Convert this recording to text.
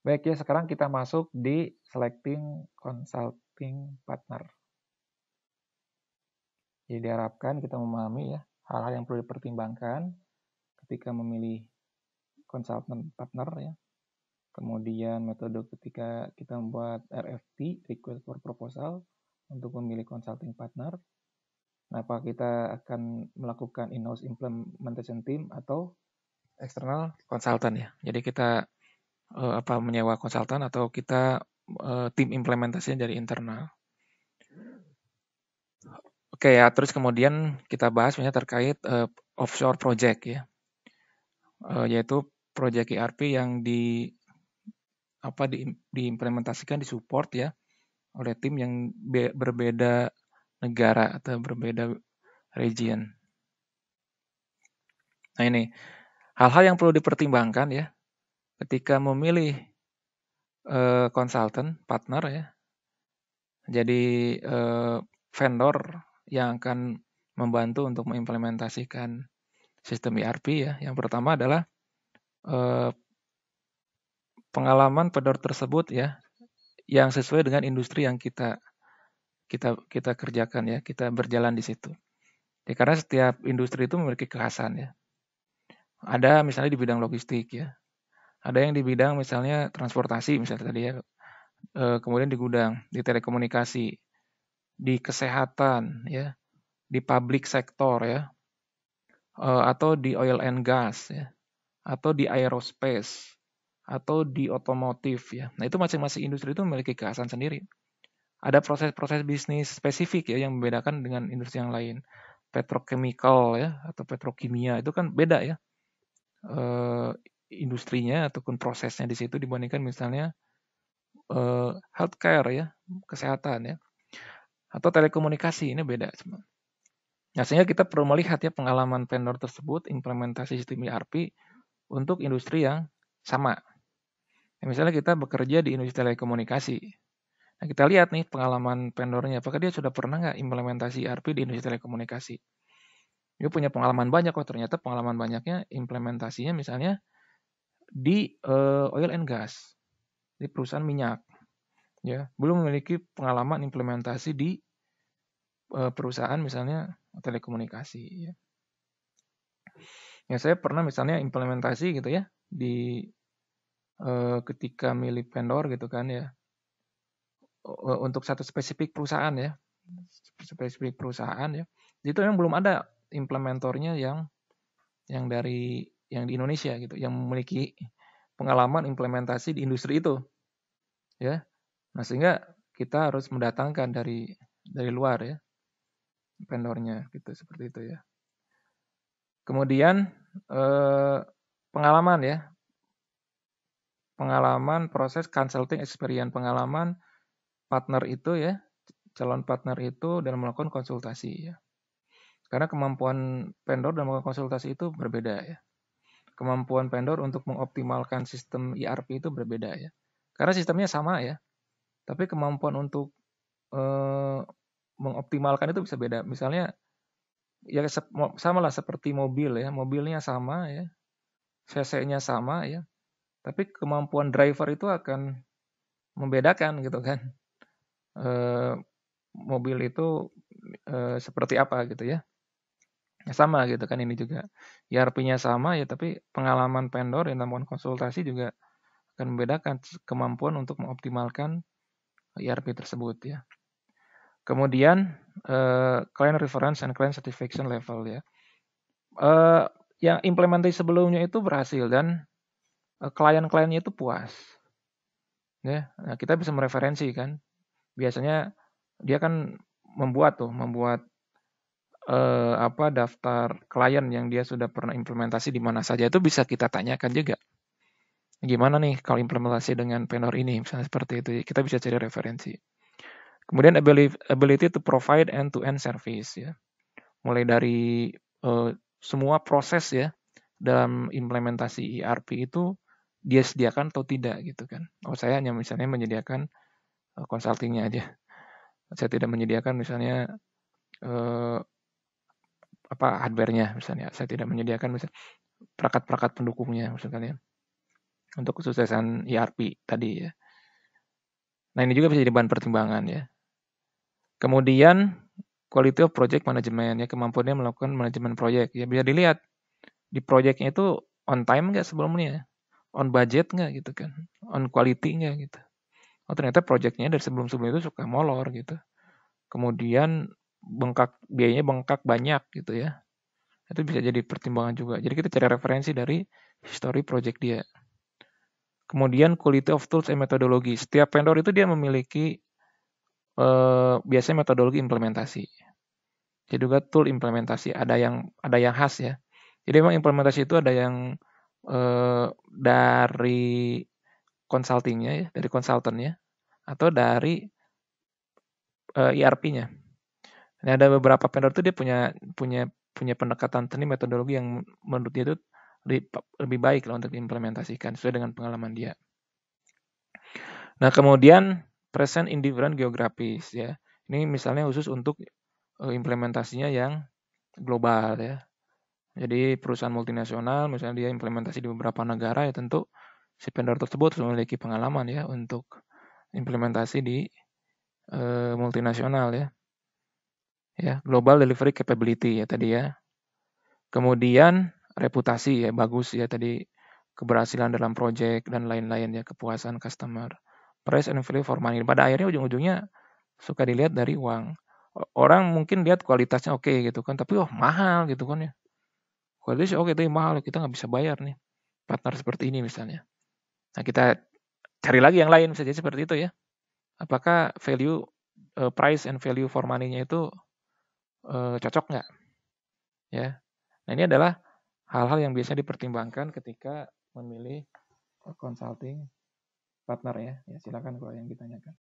Baik ya, sekarang kita masuk di selecting consulting partner. Jadi diharapkan kita memahami ya hal-hal yang perlu dipertimbangkan ketika memilih consultant partner ya. Kemudian metode ketika kita membuat RFP, request for proposal untuk memilih consulting partner. Nah, apakah kita akan melakukan in-house implementation team atau external consultant ya. Jadi kita uh, apa menyewa konsultan atau kita uh, tim implementasinya dari internal. Oke ya, terus kemudian kita bahas misalnya terkait uh, offshore project ya, uh, yaitu project ERP yang di apa di, diimplementasikan di support ya oleh tim yang be, berbeda negara atau berbeda region. Nah ini hal-hal yang perlu dipertimbangkan ya ketika memilih konsultan, eh, partner ya, jadi eh, vendor yang akan membantu untuk mengimplementasikan sistem ERP ya. Yang pertama adalah uh, pengalaman vendor tersebut ya yang sesuai dengan industri yang kita kita kita kerjakan ya, kita berjalan di situ. Ya, karena setiap industri itu memiliki kekhasan ya. Ada misalnya di bidang logistik ya. Ada yang di bidang misalnya transportasi misalnya tadi ya. E, kemudian di gudang, di telekomunikasi, di kesehatan ya, di public sektor ya. E, atau di oil and gas ya. Atau di aerospace atau di otomotif ya. Nah, itu masing-masing industri itu memiliki keasan sendiri. Ada proses-proses bisnis spesifik ya yang membedakan dengan industri yang lain. Petrochemical ya atau petrokimia itu kan beda ya. Eh, industrinya ataupun prosesnya di situ dibandingkan misalnya uh, healthcare ya, kesehatan ya, atau telekomunikasi ini beda. Nah sehingga kita perlu melihat ya pengalaman vendor tersebut implementasi sistem ERP untuk industri yang sama. Nah, misalnya kita bekerja di industri telekomunikasi. Nah, kita lihat nih pengalaman vendornya, apakah dia sudah pernah nggak implementasi ERP di industri telekomunikasi. Dia punya pengalaman banyak, kok ternyata pengalaman banyaknya implementasinya misalnya di uh, oil and gas, di perusahaan minyak. Ya, belum memiliki pengalaman implementasi di uh, perusahaan misalnya telekomunikasi ya. Ya, saya pernah misalnya implementasi gitu ya di uh, ketika milih vendor gitu kan ya. untuk satu spesifik perusahaan ya. Spesifik perusahaan ya. Itu memang belum ada implementornya yang yang dari yang di Indonesia gitu yang memiliki pengalaman implementasi di industri itu ya nah sehingga kita harus mendatangkan dari dari luar ya vendornya gitu seperti itu ya kemudian eh, pengalaman ya pengalaman proses consulting experience pengalaman partner itu ya calon partner itu dalam melakukan konsultasi ya karena kemampuan vendor dalam melakukan konsultasi itu berbeda ya kemampuan vendor untuk mengoptimalkan sistem ERP itu berbeda ya. Karena sistemnya sama ya, tapi kemampuan untuk eh, mengoptimalkan itu bisa beda. Misalnya ya sama lah seperti mobil ya, mobilnya sama ya, cc nya sama ya, tapi kemampuan driver itu akan membedakan gitu kan. Eh, mobil itu eh, seperti apa gitu ya ya sama gitu kan ini juga ERP-nya sama ya tapi pengalaman vendor yang melakukan konsultasi juga akan membedakan kemampuan untuk mengoptimalkan ERP tersebut ya. Kemudian eh, client reference and client satisfaction level ya. Eh, yang implementasi sebelumnya itu berhasil dan eh, klien-kliennya itu puas. Ya, nah kita bisa mereferensi kan. Biasanya dia kan membuat tuh, membuat eh, apa daftar klien yang dia sudah pernah implementasi di mana saja itu bisa kita tanyakan juga. Gimana nih kalau implementasi dengan vendor ini misalnya seperti itu kita bisa cari referensi. Kemudian ability to provide end-to-end service ya. Mulai dari eh, semua proses ya dalam implementasi ERP itu dia sediakan atau tidak gitu kan. Oh saya hanya misalnya menyediakan konsultingnya eh, aja. Saya tidak menyediakan misalnya eh, apa hardware-nya misalnya saya tidak menyediakan misalnya perangkat-perangkat pendukungnya misalnya untuk kesuksesan ERP tadi ya. Nah ini juga bisa jadi bahan pertimbangan ya. Kemudian quality of project management ya kemampuannya melakukan manajemen proyek ya bisa dilihat di proyeknya itu on time nggak sebelumnya, on budget nggak gitu kan, on quality nggak gitu. Oh ternyata proyeknya dari sebelum-sebelum itu suka molor gitu. Kemudian bengkak biayanya bengkak banyak gitu ya itu bisa jadi pertimbangan juga jadi kita cari referensi dari history project dia kemudian quality of tools and metodologi setiap vendor itu dia memiliki eh, biasanya metodologi implementasi jadi juga tool implementasi ada yang ada yang khas ya jadi memang implementasi itu ada yang eh, dari consultingnya ya dari konsultannya atau dari ERP-nya eh, e Nah, ada beberapa vendor tuh dia punya punya punya pendekatan seni metodologi yang menurut dia itu lebih baik lah untuk diimplementasikan sesuai dengan pengalaman dia. Nah, kemudian present in different geografis ya. Ini misalnya khusus untuk eh, implementasinya yang global ya. Jadi perusahaan multinasional misalnya dia implementasi di beberapa negara ya tentu si vendor tersebut memiliki pengalaman ya untuk implementasi di e, multinasional ya ya global delivery capability ya tadi ya kemudian reputasi ya bagus ya tadi keberhasilan dalam project dan lain-lain ya kepuasan customer price and value for money pada akhirnya ujung-ujungnya suka dilihat dari uang orang mungkin lihat kualitasnya oke okay, gitu kan tapi oh, mahal gitu kan ya kualitasnya oke okay, tapi mahal kita nggak bisa bayar nih partner seperti ini misalnya nah kita cari lagi yang lain bisa jadi seperti itu ya apakah value eh, price and value for money-nya itu e, cocok nggak? Ya. Nah ini adalah hal-hal yang biasanya dipertimbangkan ketika memilih consulting partner ya. ya silakan kalau yang ditanyakan.